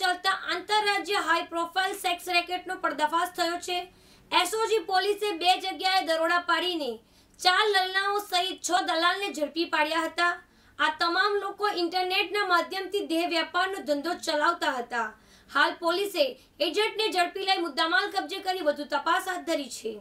ચાલતા આંતરરાજ્ય high profile sex રેકેટનો પર્દાફાશ થયો છે એસઓજી પોલીસે બે જગ્યાએ દરોડા પાડીને ચાર લલનાઓ સહિત છ દલાલને ઝડપી પાડ્યા હતા આ તમામ લોકો ઇન્ટરનેટના માધ્યમથી દેહ વ્યાપારનો ધંધો ચલાવતા હતા હાલ પોલીસે એજન્ટને ઝડપી લઈ મુદ્દામાલ કબજે કરી વધુ તપાસ હાથ ધરી છે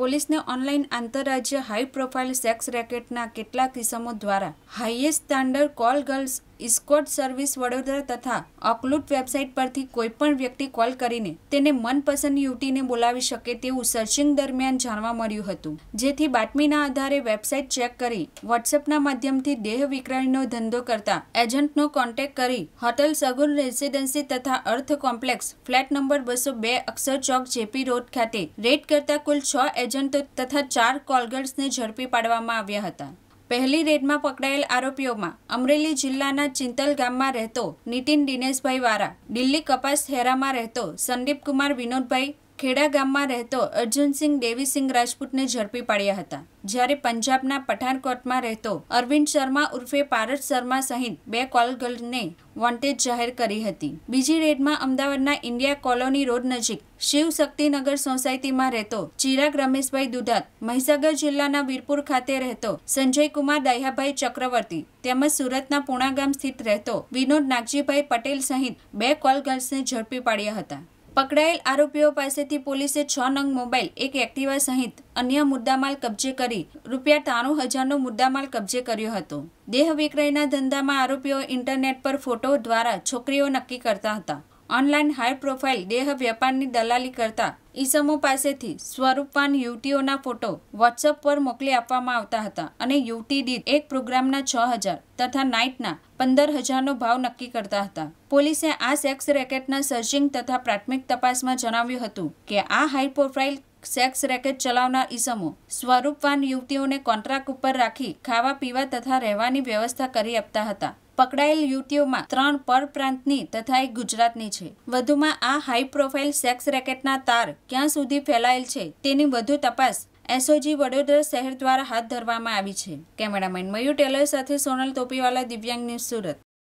પોલીસને ઓનલાઈન આંતરરાજ્ય હાઈ પ્રોફાઇલ સેક્સ રેકેટના કેટલાક કિસ્મો દ્વારા highest standard call girls escort service Vadodara તથા અકલુટ વેબસાઇટ પરથી કોઈપણ વ્યક્તિ કોલ કરીને તેને મનપસંદ યુવતીને બોલાવી શકે તેવું સર્ચિંગ દરમિયાન જાણવા મળ્યું હતું જેથી બાતમીના આધારે વેબસાઇટ ચેક કરી વોટ્સએપના માધ્યમથી દેહ વિક્રયનો ધંધો કરતા એજન્ટનો કોન્ટેક કરી હોટેલ સગુન રેસિડેન્સી તથા અર્થ કોમ્પ્લેક્સ ફ્લેટ નંબર બસો બે અક્ષર ચોક જેપી રોડ ખાતે રેડ કરતા કુલ છ એજન્ટો તથા ચાર કોલગર્સને ઝડપી પાડવામાં આવ્યા હતા પહેલી રેડમાં પકડાયેલ આરોપીઓમાં અમરેલી જિલ્લાના ચિંતલ ગામમાં રહેતો નીતિન દિનેશભાઈ વારા દિલ્હી કપાસ હેરામાં રહેતો સંદીપકુમાર વિનોદભાઈ ખેડા ગામમાં રહેતો અર્જુનસિંહ દેવીસિંહ રાજપૂતને ઝડપી પાડ્યા હતા જ્યારે પંજાબના પઠાણકોટમાં રહેતો અરવિંદ શર્મા ઉર્ફે પારસ શર્મા સહિત બે કોલ ગર્લને વોન્ટેજ જાહેર કરી હતી બીજી રેડમાં અમદાવાદના ઇન્ડિયા કોલોની રોડ નજીક શિવ શક્તિનગર સોસાયટીમાં રહેતો ચિરાગ રમેશભાઈ દુધાત મહીસાગર જિલ્લાના વીરપુર ખાતે રહેતો સંજય કુમાર દયાભાઈ ચક્રવર્તી તેમજ સુરતના પૂણા ગામ સ્થિત રહેતો વિનોદ નાગજીભાઈ પટેલ સહિત બે કોલ ગર્લ્સને ઝડપી પાડ્યા હતા પકડાયેલ આરોપીઓ પાસેથી પોલીસે છ નંગ મોબાઈલ એક એક્ટિવા સહિત અન્ય મુદ્દામાલ કબજે કરી રૂપિયા ત્રાણું હજારનો મુદ્દામાલ કબજે કર્યો હતો દેહ વિક્રયના ધંધામાં આરોપીઓ ઇન્ટરનેટ પર ફોટો દ્વારા છોકરીઓ નક્કી કરતા હતા ઓનલાઈન હાઈ પ્રોફાઇલ દેહ વ્યાપારની દલાલી કરતા ઈસમો પાસેથી સ્વરૂપવાન યુવતીઓના ફોટો વોટ્સઅપ પર મોકલી આપવામાં આવતા હતા અને યુવતી દીઠ એક પ્રોગ્રામના છ હજાર તથા નાઇટના પંદર હજારનો ભાવ નક્કી કરતા હતા પોલીસે આ સેક્સ રેકેટના સર્ચિંગ તથા પ્રાથમિક તપાસમાં જણાવ્યું હતું કે આ હાઈ પ્રોફાઇલ સેક્સ રેકેટ ચલાવનાર ઈસમો સ્વરૂપવાન યુવતીઓને કોન્ટ્રાક્ટ ઉપર રાખી ખાવા પીવા તથા રહેવાની વ્યવસ્થા કરી આપતા હતા પકડાયેલ યુટ્યુબમાં ત્રણ પરપ્રાંતની તથા એક ગુજરાતની છે વધુમાં આ હાઈ પ્રોફાઇલ સેક્સ રેકેટના તાર ક્યાં સુધી ફેલાયેલ છે તેની વધુ તપાસ એસઓજી વડોદરા શહેર દ્વારા હાથ ધરવામાં આવી છે કેમેરામેન મયુ ટેલર સાથે સોનલ તોપીવાલા દિવ્યાંગ ન્યૂઝ સુરત